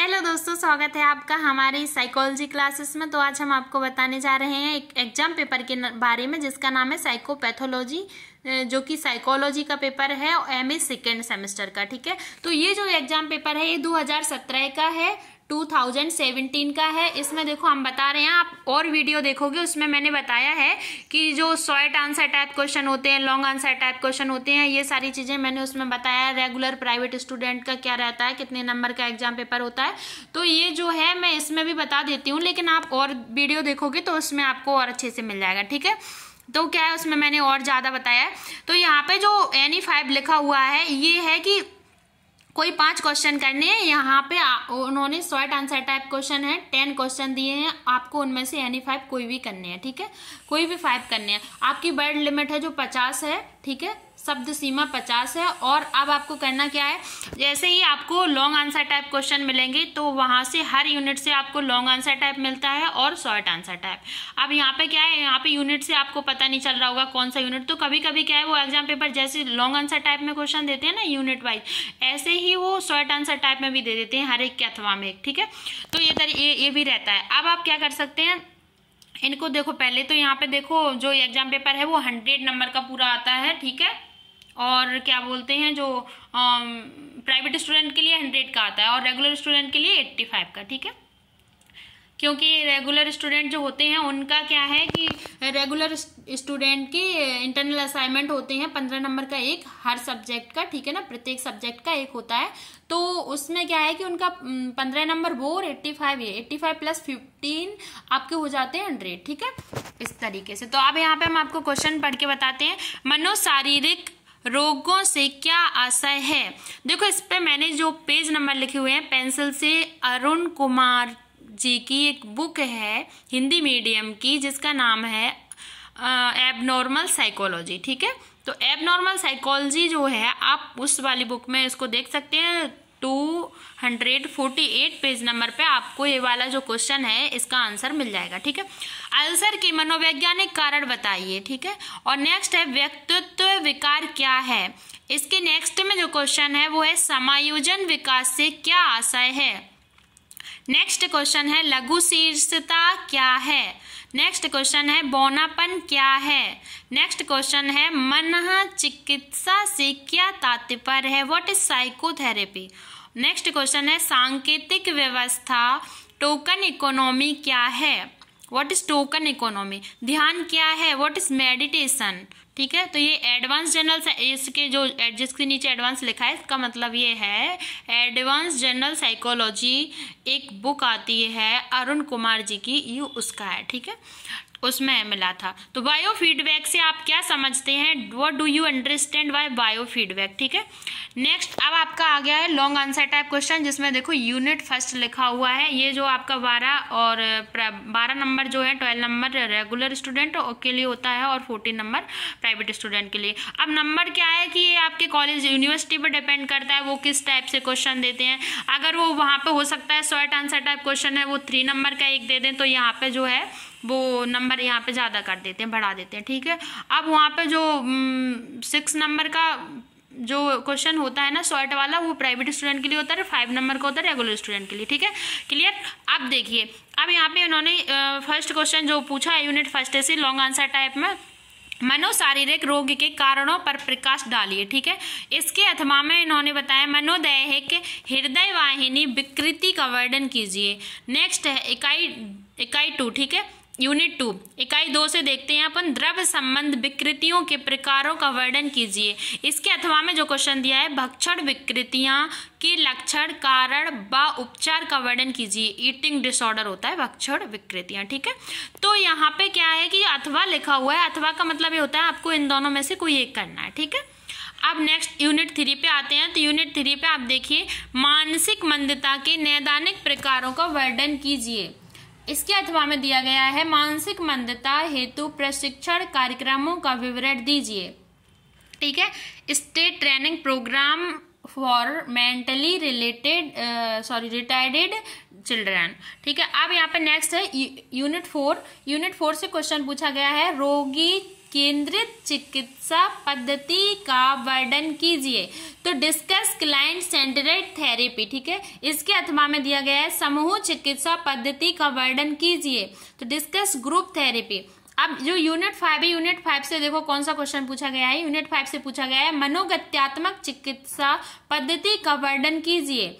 hello दोस्तों स्वागत है आपका हमारी साइकोलॉजी क्लासेस में तो आज हम आपको बताने जा रहे हैं एक एग्जाम पेपर के बारे में जिसका नाम है साइकोपैथोलॉजी जो कि साइकोलॉजी का पेपर है एम ए सेकेंड सेमेस्टर का ठीक है तो ये जो एग्जाम पेपर है ये 2017 का है 2017 का है इसमें देखो हम बता रहे हैं आप और वीडियो देखोगे उसमें मैंने बताया है कि जो शॉर्ट आंसर टाइप क्वेश्चन होते हैं लॉन्ग आंसर टाइप क्वेश्चन होते हैं ये सारी चीज़ें मैंने उसमें बताया है रेगुलर प्राइवेट स्टूडेंट का क्या रहता है कितने नंबर का एग्जाम पेपर होता है तो ये जो है मैं इसमें भी बता देती हूँ लेकिन आप और वीडियो देखोगे तो उसमें आपको और अच्छे से मिल जाएगा ठीक है तो क्या है उसमें मैंने और ज़्यादा बताया है तो यहाँ पे जो एनी फाइव e लिखा हुआ है ये है कि कोई पांच क्वेश्चन करने हैं यहाँ पे उन्होंने शॉर्ट आंसर टाइप क्वेश्चन है टेन क्वेश्चन दिए हैं आपको उनमें से एनी फाइव कोई भी करने हैं ठीक है कोई भी फाइव करने हैं आपकी बर्ड लिमिट है जो पचास है ठीक है शब्द सीमा पचास है और अब आपको करना क्या है जैसे ही आपको लॉन्ग आंसर टाइप क्वेश्चन मिलेंगे तो वहाँ से हर यूनिट से आपको लॉन्ग आंसर टाइप मिलता है और शॉर्ट आंसर टाइप अब यहाँ पे क्या है यहाँ पे यूनिट से आपको पता नहीं चल रहा होगा कौन सा यूनिट तो कभी कभी क्या है वो एग्जाम पेपर जैसे लॉन्ग आंसर टाइप में क्वेश्चन देते हैं ना यूनिट वाइज ऐसे ही वो शॉर्ट आंसर टाइप में भी दे देते हैं हर एक के अथवा में ठीक है तो ये ये ये भी रहता है अब आप क्या कर सकते हैं इनको देखो पहले तो यहाँ पे देखो जो एग्जाम पेपर है वो हंड्रेड नंबर का पूरा आता है ठीक है और क्या बोलते हैं जो प्राइवेट स्टूडेंट के लिए हंड्रेड का आता है और रेगुलर स्टूडेंट के लिए एट्टी फाइव का ठीक है क्योंकि रेगुलर स्टूडेंट जो होते हैं उनका क्या है कि रेगुलर स्टूडेंट के इंटरनल असाइनमेंट होते हैं पंद्रह नंबर का एक हर सब्जेक्ट का ठीक है ना प्रत्येक सब्जेक्ट का एक होता है तो उसमें क्या है कि उनका पंद्रह नंबर वो और एट्टी फाइव ये एट्टी फाइव प्लस फिफ्टीन आपके हो जाते हैं हंड्रेड ठीक है इस तरीके से तो अब यहाँ पे हम आपको क्वेश्चन पढ़ के बताते हैं मनो शारीरिक रोगों से क्या आशय है देखो इस पे मैंने जो पेज नंबर लिखे हुए हैं पेंसिल से अरुण कुमार जी की एक बुक है हिंदी मीडियम की जिसका नाम है एबनॉर्मल साइकोलॉजी ठीक है तो एबनॉर्मल साइकोलॉजी जो है आप उस वाली बुक में इसको देख सकते हैं two hundred forty eight page number पे आपको ये वाला जो क्वेश्चन है इसका आंसर मिल जाएगा ठीक है अल्सर के मनोवैज्ञानिक कारण बताइए ठीक है और नेक्स्ट है व्यक्तित्व विकार क्या है इसके नेक्स्ट में जो क्वेश्चन है वो है समायोजन विकास से क्या आशय है नेक्स्ट क्वेश्चन है लघु शीर्षता क्या है नेक्स्ट क्वेश्चन है बौनापन क्या है नेक्स्ट क्वेश्चन है मन चिकित्सा से क्या तात्पर्य है what is psychotherapy next question है सांकेतिक व्यवस्था टोकन इकोनॉमी क्या है व्हाट इज टोकन इकोनॉमी ध्यान क्या है व्हाट इज मेडिटेशन ठीक है तो ये एडवांस जनरल इसके जो जिसके नीचे एडवांस लिखा है इसका मतलब ये है एडवांस जनरल साइकोलॉजी एक बुक आती है अरुण कुमार जी की ये उसका है ठीक है उसमें मिला था तो बायो फीडबैक से आप क्या समझते हैं what do you understand by feedback ठीक है नेक्स्ट अब आपका आ गया है लॉन्ग आंसर टाइप क्वेश्चन जिसमें देखो यूनिट फर्स्ट लिखा हुआ है ये जो आपका बारह और बारह नंबर जो है ट्वेल्व नंबर रेगुलर स्टूडेंट के लिए होता है और फोर्टीन नंबर प्राइवेट स्टूडेंट के लिए अब नंबर क्या है कि ये आपके कॉलेज यूनिवर्सिटी पर डिपेंड करता है वो किस टाइप से क्वेश्चन देते हैं अगर वो वहाँ पर हो सकता है शॉर्ट आंसर टाइप क्वेश्चन है वो थ्री नंबर का एक दे दें तो यहाँ पर जो है वो नंबर यहाँ पे ज़्यादा कर देते हैं बढ़ा देते हैं ठीक है अब वहाँ पे जो सिक्स हम्म, नंबर का जो क्वेश्चन होता है ना शॉर्ट वाला वो प्राइवेट स्टूडेंट के लिए होता है फाइव नंबर का होता है रेगुलर स्टूडेंट के लिए ठीक है क्लियर अब देखिए अब यहाँ पे उन्होंने फर्स्ट क्वेश्चन जो पूछा है यूनिट फर्स्ट से लॉन्ग आंसर टाइप में मनो शारीरिक रोग के कारणों पर प्रकाश डालिए ठीक है इसके अथवा में इन्होंने बताया मनोदैहिक हृदय वाहिनी विकृति का वर्णन कीजिए नेक्स्ट है इकाई इकाई टू ठीक है यूनिट टू इकाई दो से देखते हैं अपन द्रव्य संबंध विकृतियों के प्रकारों का वर्णन कीजिए इसके अथवा में जो क्वेश्चन दिया है भक्षण विकृतियां के लक्षण कारण व उपचार का वर्णन कीजिए ईटिंग डिसऑर्डर होता है भक्षण विकृतियां ठीक है तो यहाँ पे क्या है कि अथवा लिखा हुआ है अथवा का मतलब ये होता है आपको इन दोनों में से कोई एक करना है ठीक है अब नेक्स्ट यूनिट थ्री पे आते हैं तो यूनिट थ्री पे आप देखिए मानसिक मंदता के नैदानिक प्रकारों का वर्णन कीजिए इसके अथवा में दिया गया है मानसिक मंदता हेतु प्रशिक्षण कार्यक्रमों का विवरण दीजिए ठीक है state training programme for mentally related sorry retarded children ठीक है अब यहाँ पे नेक्स्ट है यूनिट फोर यूनिट फोर से क्वेश्चन पूछा गया है रोगी केंद्रित चिकित्सा पद्धति का वर्णन कीजिए तो डिस्कस क्लाइंट सेंटरेट थेरेपी ठीक है इसके अथवा में दिया गया है समूह चिकित्सा पद्धति का वर्णन कीजिए तो डिस्कस ग्रुप थेरेपी अब जो यूनिट फाइव है यूनिट फाइव से देखो कौन सा क्वेश्चन पूछा गया है यूनिट फाइव से पूछा गया है मनोगत्यात्मक चिकित्सा पद्धति का वर्णन कीजिए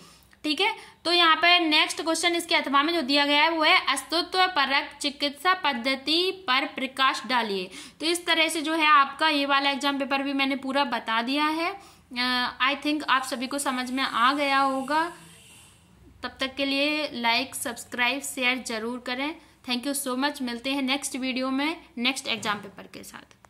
ठीक है तो यहाँ पे नेक्स्ट क्वेश्चन इसके अथवा में जो दिया गया है वो है अस्तित्व परक चिकित्सा पद्धति पर प्रकाश डालिए तो इस तरह से जो है आपका ये वाला एग्जाम पेपर भी मैंने पूरा बता दिया है आई uh, थिंक आप सभी को समझ में आ गया होगा तब तक के लिए लाइक सब्सक्राइब शेयर जरूर करें थैंक यू सो मच मिलते हैं नेक्स्ट वीडियो में नेक्स्ट एग्जाम पेपर के साथ